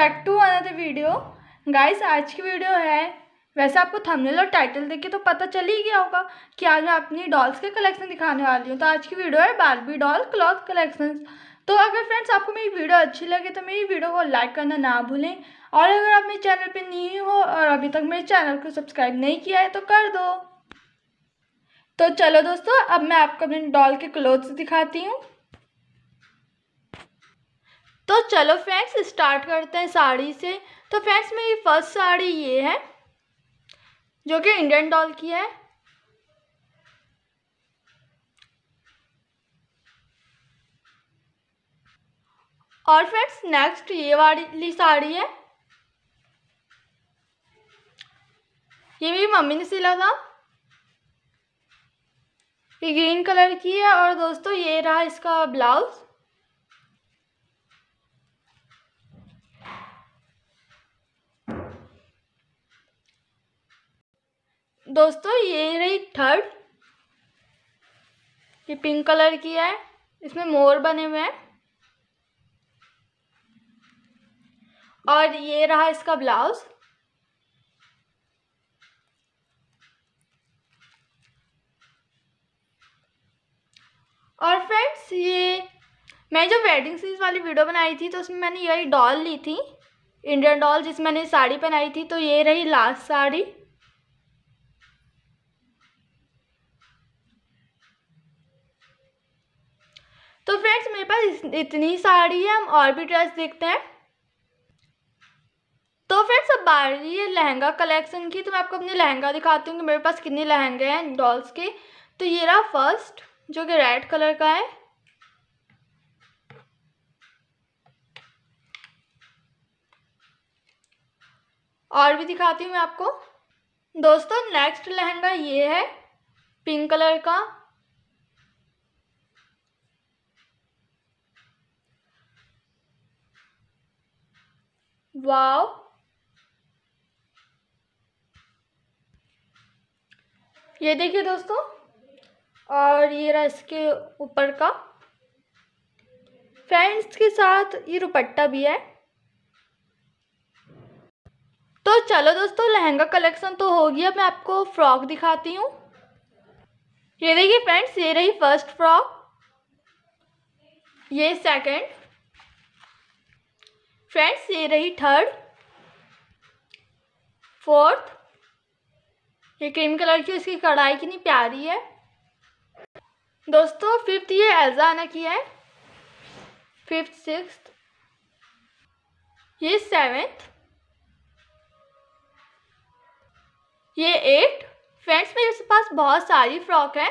back to another video guys आज की video है वैसे आपको थंबनेल और टाइटल देख के तो पता चल ही गया होगा कि आज मैं अपनी डॉल्स के कलेक्शन दिखाने वाली हूँ तो आज की वीडियो है बारबी डॉल क्लॉथ कलेक्शन तो अगर फ्रेंड्स आपको मेरी वीडियो अच्छी लगे तो मेरी वीडियो को लाइक करना ना भूलें और अगर आप मेरे चैनल पर नहीं हो और अभी तक मेरे चैनल को सब्सक्राइब नहीं किया है तो कर दो तो चलो दोस्तों अब मैं आपको अपने डॉल के क्लोथ्स दिखाती हूँ तो चलो फ्रेंड्स स्टार्ट करते हैं साड़ी से तो फ्रेंड्स मेरी फर्स्ट साड़ी ये है जो कि इंडियन डॉल की है और फ्रेंड्स नेक्स्ट ये वाली साड़ी है ये मेरी मम्मी ने सिला था ये ग्रीन कलर की है और दोस्तों ये रहा इसका ब्लाउज़ दोस्तों ये रही थर्ड ये पिंक कलर की है इसमें मोर बने हुए हैं और ये रहा इसका ब्लाउज और फ्रेंड्स ये मैं जो वेडिंग सीज वाली वीडियो बनाई थी तो उसमें मैंने यही डॉल ली थी इंडियन डॉल जिसमें मैंने साड़ी पहनाई थी तो ये रही लास्ट साड़ी तो फ्रेंड्स मेरे पास इतनी साड़ी है हम और भी ड्रेस देखते हैं तो फ्रेंड्स अब बाहर ये लहंगा कलेक्शन की तो मैं आपको अपने लहंगा दिखाती हूँ कि मेरे पास कितने लहंगे हैं डॉल्स के तो ये रहा फर्स्ट जो कि रेड कलर का है और भी दिखाती हूँ मैं आपको दोस्तों नेक्स्ट लहंगा ये है पिंक कलर का वाव ये देखिए दोस्तों और ये रहा इसके ऊपर का फ्रेंड्स के साथ ये दुपट्टा भी है तो चलो दोस्तों लहंगा कलेक्शन तो हो गया मैं आपको फ्रॉक दिखाती हूँ ये देखिए फ्रेंड्स ये रही फर्स्ट फ्रॉक ये सेकंड फ्रेंड्स ये रही थर्ड फोर्थ ये क्रीम कलर की इसकी कढ़ाई कितनी प्यारी है दोस्तों फिफ्थ ये एल्जा ने किया है फिफ्थ सिक्स ये सेवेंथ ये एट फ्रेंड्स मेरे पास बहुत सारी फ्रॉक है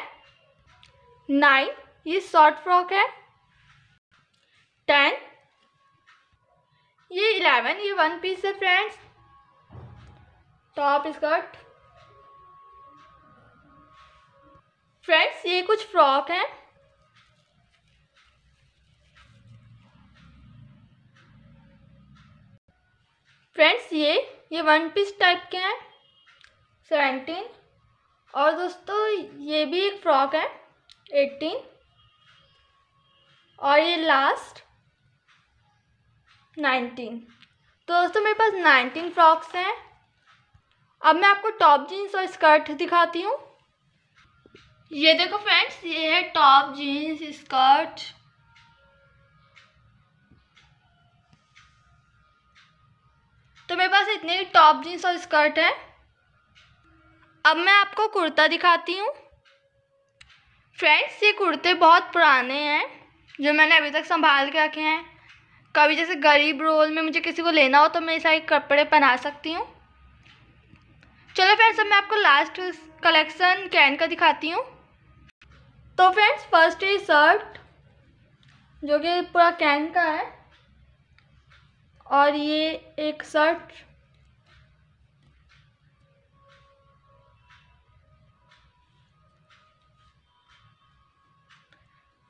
नाइन ये शॉर्ट फ्रॉक है टेंथ ये इलेवन ये वन पीस है फ्रेंड्स टॉप तो स्कर्ट फ्रेंड्स ये कुछ फ्रॉक हैं फ्रेंड्स ये ये वन पीस टाइप के हैं सेवेंटीन और दोस्तों ये भी एक फ्रॉक है एट्टीन और ये लास्ट नाइनटीन तो दोस्तों मेरे पास नाइनटीन फ्रॉक्स हैं अब मैं आपको टॉप जीन्स और स्कर्ट दिखाती हूँ ये देखो फ्रेंड्स ये है टॉप जीन्स स्कर्ट तो मेरे पास इतने ही टॉप जीन्स और स्कर्ट हैं अब मैं आपको कुर्ता दिखाती हूँ फ्रेंड्स ये कुर्ते बहुत पुराने हैं जो मैंने अभी तक संभाल के रखे हैं कभी जैसे गरीब रोल में मुझे किसी को लेना हो तो मैं सारे कपड़े पहना सकती हूँ चलो फ्रेंड्स अब मैं आपको लास्ट कलेक्शन कैन का दिखाती हूँ तो फ्रेंड्स फर्स्ट है शर्ट जो कि पूरा कैन का है और ये एक शर्ट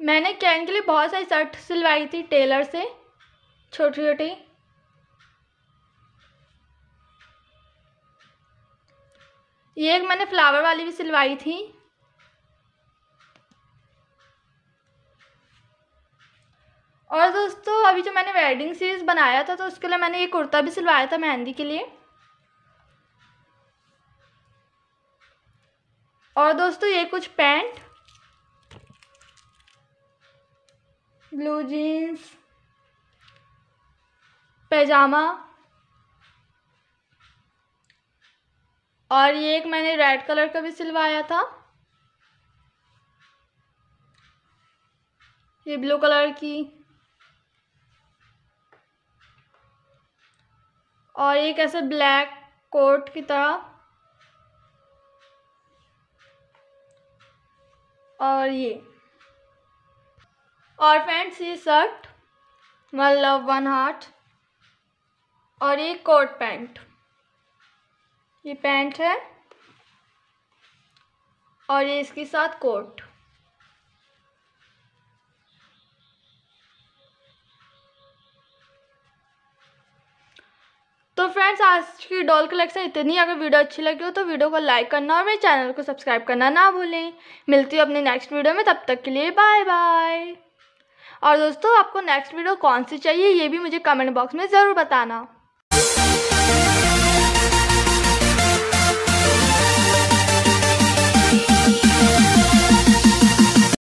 मैंने कैन के लिए बहुत सारी शर्ट सिलवाई थी टेलर से छोटी छोटी ये एक मैंने फ्लावर वाली भी सिलवाई थी और दोस्तों अभी जो मैंने वेडिंग सीरीज बनाया था तो उसके लिए मैंने ये कुर्ता भी सिलवाया था मेहंदी के लिए और दोस्तों ये कुछ पैंट ब्लू जीन्स पैजामा और ये एक मैंने रेड कलर का भी सिलवाया था ये ब्लू कलर की और एक कैसे ब्लैक कोट की तरह और ये और फ्रेंड्स ये शर्ट वन मतलब लव वन हार्ट और ये कोट पैंट ये पैंट है और ये इसके साथ कोट तो फ्रेंड्स आज की डॉल कलेक्शन इतनी अगर वीडियो अच्छी लगी हो तो वीडियो को लाइक करना और मेरे चैनल को सब्सक्राइब करना ना भूलें मिलती हूँ अपने नेक्स्ट वीडियो में तब तक के लिए बाय बाय और दोस्तों आपको नेक्स्ट वीडियो कौन सी चाहिए ये भी मुझे कमेंट बॉक्स में ज़रूर बताना